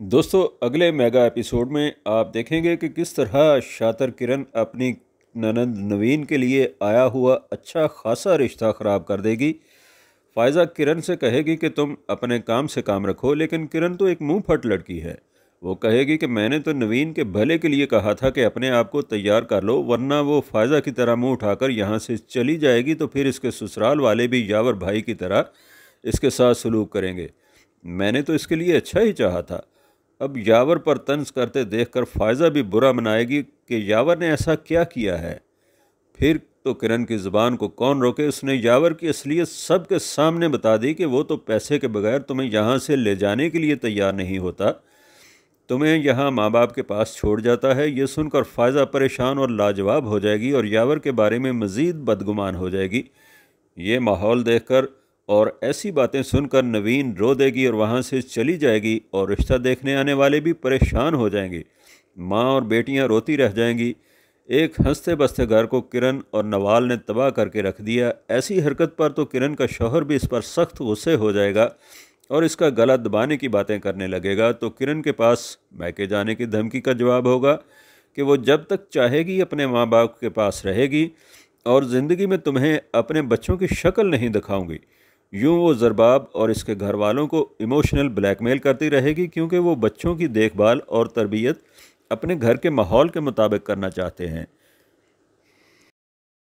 दोस्तों अगले mega episode में आप देखेंगे कि किस तरह शातर किरण अपनी ननंद नवीन के लिए आया हुआ अच्छा खासा रिश्ता ख़राब कर देगी फायज़ा किरण से कहेगी कि तुम अपने काम से काम रखो लेकिन किरण तो एक मुँह फट लड़की है वो कहेगी कि मैंने तो नवीन के भले के लिए कहा था कि अपने आप को तैयार कर लो वरना वो फायज़ा की तरह मुंह उठाकर यहाँ से चली जाएगी तो फिर इसके ससुराल वाले भी यावर भाई की तरह इसके साथ सलूक करेंगे मैंने तो इसके लिए अच्छा ही चाहा था अब यावर पर तंज करते देखकर फायजा भी बुरा मनाएगी कि यावर ने ऐसा क्या किया है फिर तो किरण की ज़ुबान को कौन रोके उसने यावर की असलियत सब के सामने बता दी कि वो तो पैसे के बगैर तुम्हें यहाँ से ले जाने के लिए तैयार नहीं होता तुम्हें यहाँ माँ बाप के पास छोड़ जाता है ये सुनकर फायजा परेशान और लाजवाब हो जाएगी और यावर के बारे में मज़ीद बदगुमान हो जाएगी ये माहौल देखकर और ऐसी बातें सुनकर नवीन रो देगी और वहाँ से चली जाएगी और रिश्ता देखने आने वाले भी परेशान हो जाएंगे माँ और बेटियाँ रोती रह जाएंगी एक हंसते बसते घर को किरण और नवाल ने तबाह करके रख दिया ऐसी हरकत पर तो किरण का शोहर भी इस पर सख्त गुस्से हो जाएगा और इसका गला दबाने की बातें करने लगेगा तो किरण के पास मैके जाने की धमकी का जवाब होगा कि वो जब तक चाहेगी अपने माँ बाप के पास रहेगी और ज़िंदगी में तुम्हें अपने बच्चों की शक्ल नहीं दिखाऊंगी यूँ वो जरबाब और इसके घर वालों को इमोशनल ब्लैकमेल करती रहेगी क्योंकि वो बच्चों की देखभाल और तरबियत अपने घर के माहौल के मुताबिक करना चाहते हैं